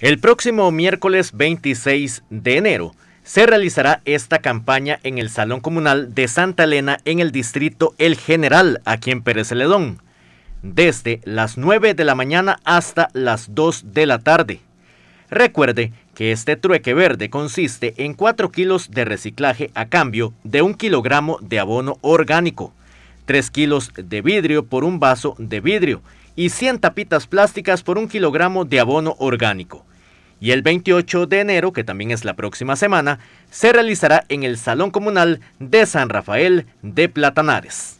El próximo miércoles 26 de enero se realizará esta campaña en el Salón Comunal de Santa Elena en el distrito El General, aquí en Pérez Ledón, desde las 9 de la mañana hasta las 2 de la tarde. Recuerde que este trueque verde consiste en 4 kilos de reciclaje a cambio de 1 kilogramo de abono orgánico, 3 kilos de vidrio por un vaso de vidrio y 100 tapitas plásticas por 1 kilogramo de abono orgánico y el 28 de enero, que también es la próxima semana, se realizará en el Salón Comunal de San Rafael de Platanares.